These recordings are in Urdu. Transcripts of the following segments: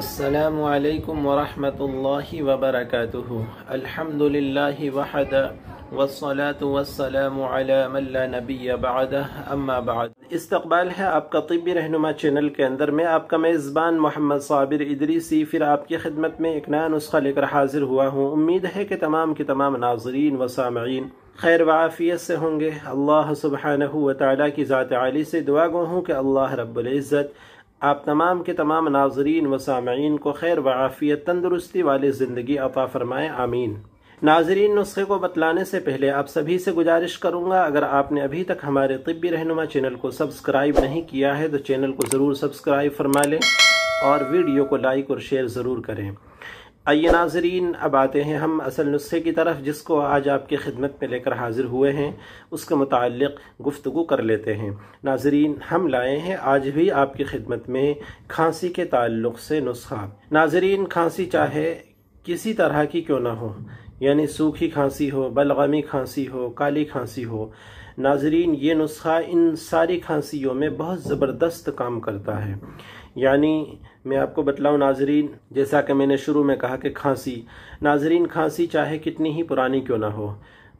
السلام علیکم ورحمت اللہ وبرکاتہ الحمد للہ نبی بعدہ اما بعد استقبال ہے آپ کا طبی رہنما چینل کے اندر میں آپ کا میزبان محمد صابر ادریسی پھر آپ کی خدمت میں ایک اس نسخہ لے کر حاضر ہوا ہوں امید ہے کہ تمام کے تمام ناظرین و سامعین خیر و عافیت سے ہوں گے اللہ سبحانہ تعالیٰ کی ذات عالی سے دعا گو ہوں کہ اللہ رب العزت آپ تمام کے تمام ناظرین و سامعین کو خیر و عافیت تندرستی والی زندگی عطا فرمائے آمین ناظرین نسخے کو بتلانے سے پہلے آپ سبھی سے گزارش کروں گا اگر آپ نے ابھی تک ہمارے طبی رہنما چینل کو سبسکرائب نہیں کیا ہے تو چینل کو ضرور سبسکرائب فرما لیں اور ویڈیو کو لائک اور شیئر ضرور کریں آئیے ناظرین اب آتے ہیں ہم اصل نسخے کی طرف جس کو آج آپ کی خدمت میں لے کر حاضر ہوئے ہیں اس کے متعلق گفتگو کر لیتے ہیں ناظرین ہم لائے ہیں آج بھی آپ کی خدمت میں کھانسی کے تعلق سے نسخہ ناظرین کھانسی چاہے کسی طرح کی کیوں نہ ہو یعنی سوکھی کھانسی ہو بلغمی کھانسی ہو کالی کھانسی ہو ناظرین یہ نسخہ ان ساری کھانسیوں میں بہت زبردست کام کرتا ہے یعنی میں آپ کو بتلاؤں ناظرین جیسا کہ میں نے شروع میں کہا کہ کھانسی ناظرین کھانسی چاہے کتنی ہی پرانی کیوں نہ ہو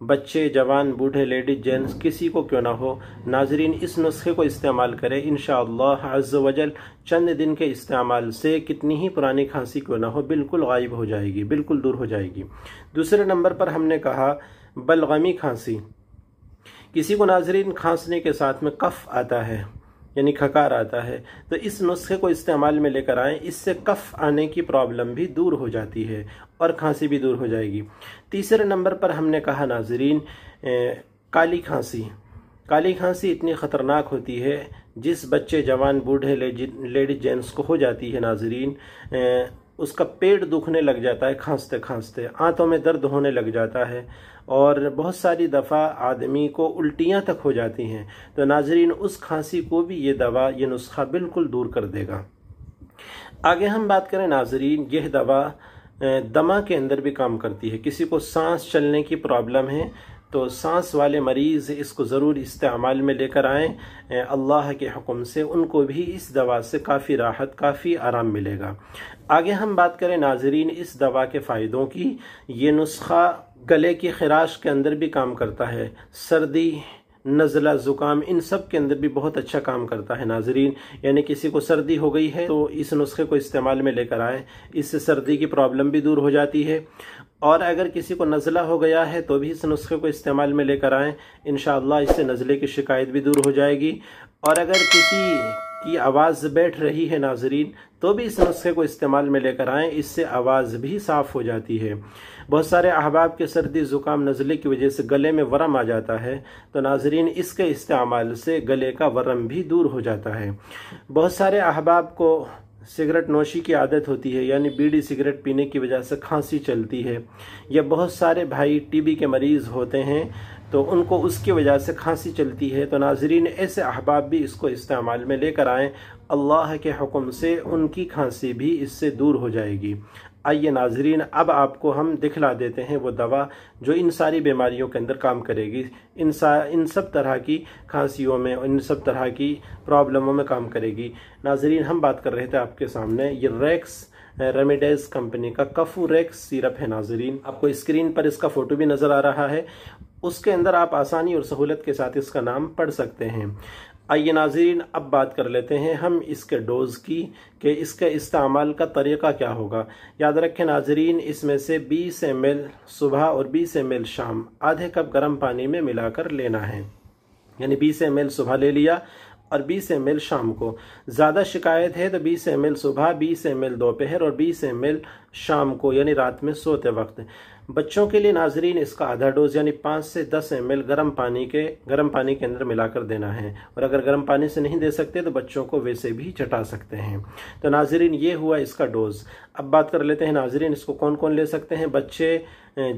بچے جوان بوڑھے لیڈیز جینس کسی کو کیوں نہ ہو ناظرین اس نسخے کو استعمال کرے انشاءاللہ عز و جل وجل چند دن کے استعمال سے کتنی ہی پرانی کھانسی کیوں نہ ہو بالکل غائب ہو جائے گی بالکل دور ہو جائے گی دوسرے نمبر پر ہم نے کہا بلغمی کھانسی کسی کو ناظرین کھانسنے کے ساتھ میں کف آتا ہے یعنی کھکار آتا ہے تو اس نسخے کو استعمال میں لے کر آئیں اس سے کف آنے کی پرابلم بھی دور ہو جاتی ہے اور کھانسی بھی دور ہو جائے گی تیسرے نمبر پر ہم نے کہا ناظرین کالی کھانسی کالی کھانسی اتنی خطرناک ہوتی ہے جس بچے جوان بوڑھے لیڈی جینس کو ہو جاتی ہے ناظرین اس کا پیٹ دکھنے لگ جاتا ہے کھانستے کھانستے آنتوں میں درد ہونے لگ جاتا ہے اور بہت ساری دفعہ آدمی کو الٹیاں تک ہو جاتی ہیں تو ناظرین اس کھانسی کو بھی یہ دوا یہ نسخہ بالکل دور کر دے گا آگے ہم بات کریں ناظرین یہ دوا دما کے اندر بھی کام کرتی ہے کسی کو سانس چلنے کی پرابلم ہے تو سانس والے مریض اس کو ضرور استعمال میں لے کر آئیں اللہ کے حکم سے ان کو بھی اس دوا سے کافی راحت کافی آرام ملے گا آگے ہم بات کریں ناظرین اس دوا کے فائدوں کی یہ نسخہ گلے کی خراش کے اندر بھی کام کرتا ہے سردی نزلہ زکام ان سب کے اندر بھی بہت اچھا کام کرتا ہے ناظرین یعنی کسی کو سردی ہو گئی ہے تو اس نسخے کو استعمال میں لے کر آئیں اس سے سردی کی پرابلم بھی دور ہو جاتی ہے اور اگر کسی کو نزلہ ہو گیا ہے تو بھی اس نسخے کو استعمال میں لے کر آئیں انشاءاللہ اس سے نزلے کی شکایت بھی دور ہو جائے گی اور اگر کسی کی آواز بیٹھ رہی ہے ناظرین تو بھی اس نسخے کو استعمال میں لے کر آئیں اس سے آواز بھی صاف ہو جاتی ہے بہت سارے احباب کے سردی زکام نزلے کی وجہ سے گلے میں ورم آ جاتا ہے تو ناظرین اس کے استعمال سے گلے کا ورم بھی دور ہو جاتا ہے بہت سارے احباب کو سگریٹ نوشی کی عادت ہوتی ہے یعنی بیڑی سگریٹ پینے کی وجہ سے کھانسی چلتی ہے یا بہت سارے بھائی ٹی بی کے مریض ہوتے ہیں تو ان کو اس کی وجہ سے کھانسی چلتی ہے تو ناظرین ایسے احباب بھی اس کو استعمال میں لے کر آئیں اللہ کے حکم سے ان کی کھانسی بھی اس سے دور ہو جائے گی آئیے ناظرین اب آپ کو ہم دکھلا دیتے ہیں وہ دوا جو ان ساری بیماریوں کے اندر کام کرے گی ان ان سب طرح کی کھانسیوں میں ان سب طرح کی پرابلموں میں کام کرے گی ناظرین ہم بات کر رہے تھے آپ کے سامنے یہ ریکس ریمیڈیز کمپنی کا کفو ریکس سیرپ ہے ناظرین آپ کو اسکرین پر اس کا فوٹو بھی نظر آ رہا ہے اس کے اندر آپ آسانی اور سہولت کے ساتھ اس کا نام پڑھ سکتے ہیں آئیے ناظرین اب بات کر لیتے ہیں ہم اس کے ڈوز کی کہ اس کے استعمال کا طریقہ کیا ہوگا یاد رکھیں ناظرین اس میں سے بیس ایم ایل صبح اور بیس ایم ایل شام آدھے کپ گرم پانی میں ملا کر لینا ہے یعنی بیس ایم ایل صبح لے لیا اور بیس ایم ایل شام کو زیادہ شکایت ہے تو بیس ایم ایل صبح بیس ایم ایل دوپہر اور بیس ایم ایل شام کو یعنی رات میں سوتے وقت بچوں کے لیے ناظرین اس کا آدھا ڈوز یعنی پانچ سے دس ایم ایل گرم پانی کے گرم پانی کے اندر ملا کر دینا ہے اور اگر گرم پانی سے نہیں دے سکتے تو بچوں کو ویسے بھی چٹا سکتے ہیں تو ناظرین یہ ہوا اس کا ڈوز اب بات کر لیتے ہیں ناظرین اس کو کون کون لے سکتے ہیں بچے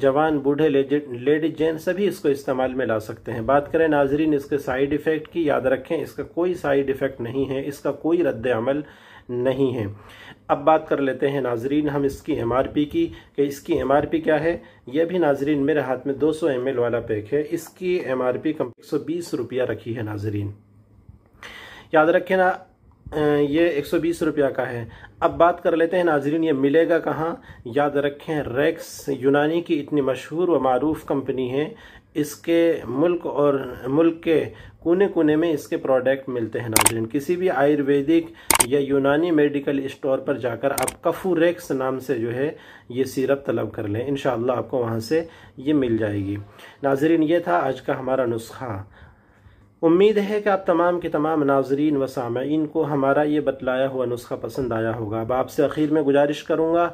جوان بوڑھے لیڈی سب سبھی اس کو استعمال میں لا سکتے ہیں بات کریں ناظرین اس کے سائیڈ ایفیکٹ کی یاد رکھیں اس کا کوئی سائیڈ ایفیکٹ نہیں ہے اس کا کوئی رد عمل نہیں ہیں اب بات کر لیتے ہیں ناظرین ہم اس کی ایم آر پی کی کہ اس کی ایم آر پی کیا ہے یہ بھی ناظرین میرے ہاتھ میں دو سو ایم ایل والا پیک ہے اس کی ایم آر پی کم ایک سو بیس روپیہ رکھی ہے ناظرین یاد رکھیں نا یہ ایک سو بیس روپیہ کا ہے اب بات کر لیتے ہیں ناظرین یہ ملے گا کہاں یاد رکھیں ریکس یونانی کی اتنی مشہور و معروف کمپنی ہے اس کے ملک اور ملک کے کونے کونے میں اس کے پروڈکٹ ملتے ہیں ناظرین کسی بھی آیورویدک یا یونانی میڈیکل اسٹور پر جا کر آپ کفوریکس نام سے جو ہے یہ سیرپ طلب کر لیں انشاءاللہ آپ کو وہاں سے یہ مل جائے گی ناظرین یہ تھا آج کا ہمارا نسخہ امید ہے کہ آپ تمام کے تمام ناظرین و سامعین کو ہمارا یہ بتلایا ہوا نسخہ پسند آیا ہوگا اب آپ سے اخیر میں گزارش کروں گا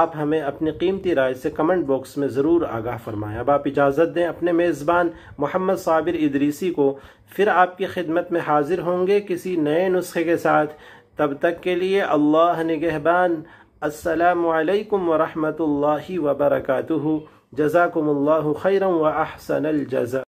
آپ ہمیں اپنی قیمتی رائے سے کمنٹ باکس میں ضرور آگاہ فرمائیں اب آپ اجازت دیں اپنے میزبان محمد صابر ادریسی کو پھر آپ کی خدمت میں حاضر ہوں گے کسی نئے نسخے کے ساتھ تب تک کے لیے اللہ نگہبان السلام علیکم ورحمۃ اللہ وبرکاتہ جزاکم اللہ خیرم و احسن الجزا